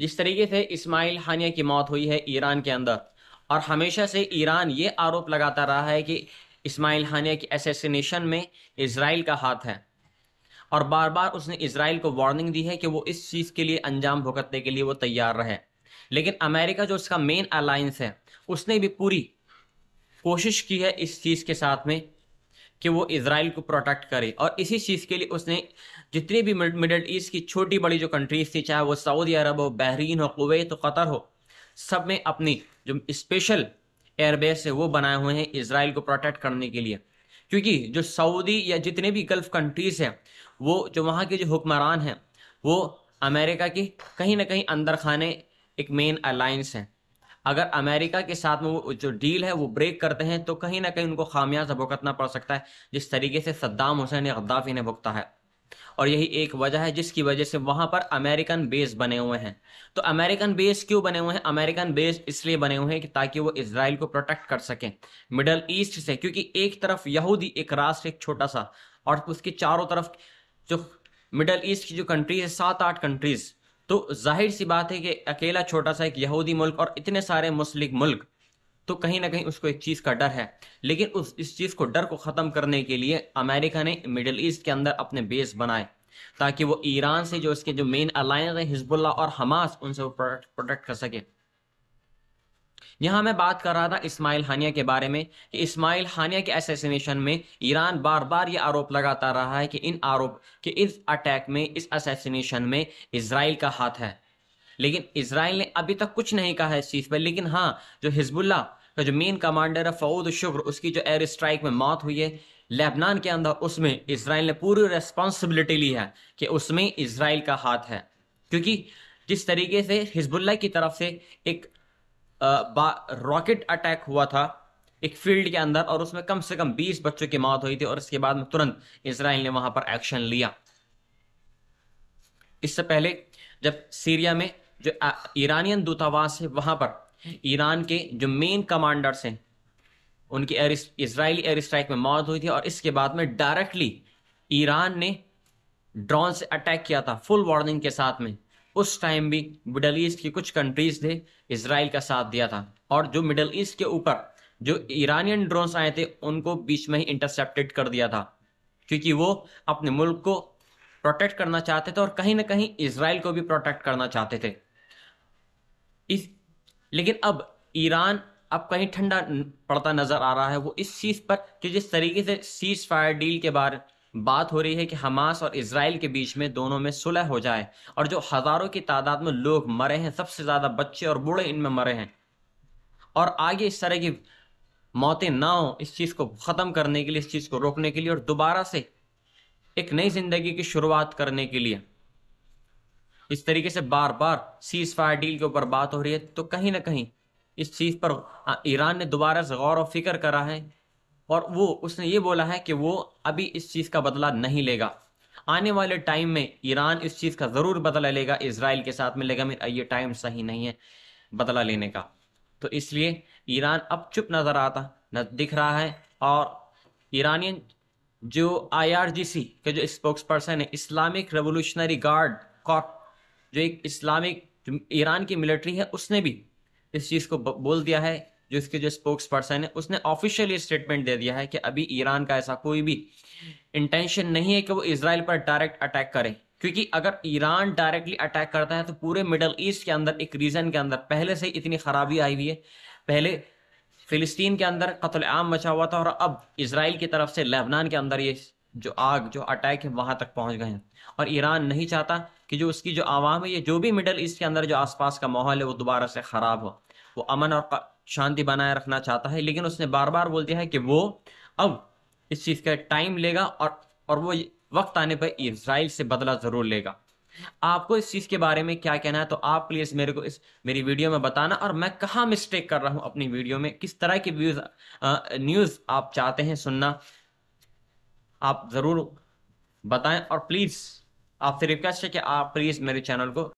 जिस तरीके से इस्माइल हानिया की मौत हुई है ईरान के अंदर और हमेशा से ईरान ये आरोप लगाता रहा है कि इस्माइल हानिया की एसेसिनेशन में इसराइल का हाथ है और बार बार उसने इसराइल को वार्निंग दी है कि वो इस चीज़ के लिए अंजाम भुगतने के लिए वो तैयार रहे लेकिन अमेरिका जो उसका मेन अलायंस है उसने भी पूरी कोशिश की है इस चीज़ के साथ में कि वो इसराइल को प्रोटेक्ट करे और इसी चीज़ के लिए उसने जितनी भी मिडल ईस्ट की छोटी बड़ी जो कंट्रीज थी चाहे वो सऊदी अरब हो बहरीन हो कुवैत हो कतर हो सब में अपनी जो स्पेशल एयरबेस है वो बनाए हुए हैं इसराइल को प्रोटेक्ट करने के लिए क्योंकि जो सऊदी या जितने भी गल्फ कंट्रीज़ हैं वो जो वहाँ के जो हुक्मरान हैं वो अमेरिका की कहीं ना कहीं अंदर खाने एक मेन अलायंस हैं अगर अमेरिका के साथ में वो जो डील है वो ब्रेक करते हैं तो कहीं ना कहीं उनको खामियाजा भुगतना पड़ सकता है जिस तरीके से सद्दाम हुसैन या गद्दाफी ने भुगता है और यही एक वजह है जिसकी वजह से वहां पर अमेरिकन बेस बने हुए हैं तो अमेरिकन बेस क्यों बने हुए हैं अमेरिकन बेस इसलिए बने हुए हैं कि ताकि वो इसराइल को प्रोटेक्ट कर सकें मिडल ईस्ट से क्योंकि एक तरफ यहूदी एक राष्ट्र एक छोटा सा और उसके चारों तरफ जो मिडल ईस्ट की जो कंट्रीज है सात आठ कंट्रीज तो जाहिर सी बात है कि अकेला छोटा सा एक यहूदी मुल्क और इतने सारे मुस्लिक मुल्क तो कहीं ना कहीं उसको एक चीज़ का डर है लेकिन उस इस चीज़ को डर को ख़त्म करने के लिए अमेरिका ने मिडिल ईस्ट के अंदर अपने बेस बनाए ताकि वो ईरान से जो इसके जो मेन अलायंस हैं हिजबुल्ला और हमास उनसे वो प्रोटेक्ट कर सके यहाँ मैं बात कर रहा था इस्माइल हानिया के बारे में कि इस्माइल हानिया के असैसिनेशन में ईरान बार बार ये आरोप लगाता रहा है कि इन आरोप कि इस अटैक में इस असैसिनेशन में इसराइल का हाथ है लेकिन इसराइल ने अभी तक कुछ नहीं कहा है इस चीज़ पर लेकिन हाँ जो हिजबुल्ला का जो मेन कमांडर है फ़ौद शुक्र उसकी जो एयर स्ट्राइक में मौत हुई है लेबनान के अंदर उसमें इसराइल ने पूरी रेस्पॉन्सिबिलिटी ली है कि उसमें इसराइल का हाथ है क्योंकि जिस तरीके से हिजबुल्ला की तरफ से एक रॉकेट अटैक हुआ था एक फील्ड के अंदर और उसमें कम से कम 20 बच्चों की मौत हुई थी और इसके बाद में तुरंत इसराइल ने वहां पर एक्शन लिया इससे पहले जब सीरिया में जो ईरानियन दूतावास है वहां पर ईरान के जो मेन कमांडर्स हैं उनकी एयर इसराइली एयर स्ट्राइक में मौत हुई थी और इसके बाद में डायरेक्टली ईरान ने ड्रोन से अटैक किया था फुल वार्निंग के साथ में उस टाइम भी मिडल ईस्ट की कुछ कंट्रीज ने इसराइल का साथ दिया था और जो मिडल ईस्ट के ऊपर जो ईरानियन ड्रोन्स आए थे उनको बीच में ही इंटरसेप्टेड कर दिया था क्योंकि वो अपने मुल्क को प्रोटेक्ट करना चाहते थे और कहीं ना कहीं इसराइल को भी प्रोटेक्ट करना चाहते थे इस लेकिन अब ईरान अब कहीं ठंडा पड़ता नजर आ रहा है वो इस चीज पर कि जिस तरीके से सीज फायर डील के बारे बात हो रही है कि हमास और इसराइल के बीच में दोनों में सुलह हो जाए और जो हजारों की तादाद में लोग मरे हैं सबसे ज्यादा बच्चे और बूढ़े इनमें मरे हैं और आगे इस तरह की मौतें ना हो इस चीज को खत्म करने के लिए इस चीज को रोकने के लिए और दोबारा से एक नई जिंदगी की शुरुआत करने के लिए इस तरीके से बार बार सीज फायर डील के ऊपर बात हो रही है तो कहीं ना कहीं इस चीज पर ईरान ने दोबारा से गौर और फिक्र करा है और वो उसने ये बोला है कि वो अभी इस चीज़ का बदला नहीं लेगा आने वाले टाइम में ईरान इस चीज़ का ज़रूर बदला लेगा इसराइल के साथ में लेगा मेरा ये टाइम सही नहीं है बदला लेने का तो इसलिए ईरान अब चुप नज़र आता न दिख रहा है और ईरानियन जो आईआरजीसी के जो स्पोक्स पर्सन है इस्लामिक रेवोल्यूशनरी गार्ड कॉट जो एक इस्लामिक ईरान की मिलिट्री है उसने भी इस चीज़ को बोल दिया है जो इसके जो स्पोक्स पर्सन है उसने ऑफिशियली स्टेटमेंट दे दिया है कि अभी ईरान का ऐसा कोई भी इंटेंशन नहीं है कि वो इसराइल पर डायरेक्ट अटैक करे क्योंकि अगर ईरान डायरेक्टली अटैक करता है तो पूरे मिडल ईस्ट के अंदर एक रीजन के अंदर पहले से इतनी खराबी आई हुई है पहले फिलिस्तीन के अंदर कतल आम मचा हुआ था और अब इसराइल की तरफ से लेबनान के अंदर ये जो आग जो अटैक है वहां तक पहुंच गए हैं और ईरान नहीं चाहता कि जो उसकी जो आवाम है ये जो भी मिडल ईस्ट के अंदर जो आसपास का माहौल है वो दोबारा से खराब हो वो अमन और शांति बनाए रखना चाहता है लेकिन उसने बार बार बोल दिया है कि वो अब इस चीज़ का टाइम लेगा और और वो वक्त आने पर इसराइल से बदला ज़रूर लेगा आपको इस चीज़ के बारे में क्या कहना है तो आप प्लीज़ मेरे को इस मेरी वीडियो में बताना और मैं कहाँ मिस्टेक कर रहा हूँ अपनी वीडियो में किस तरह की व्यूज न्यूज़ आप चाहते हैं सुनना आप ज़रूर बताएं और प्लीज़ आपसे रिक्वेस्ट है कि आप प्लीज़ मेरे चैनल को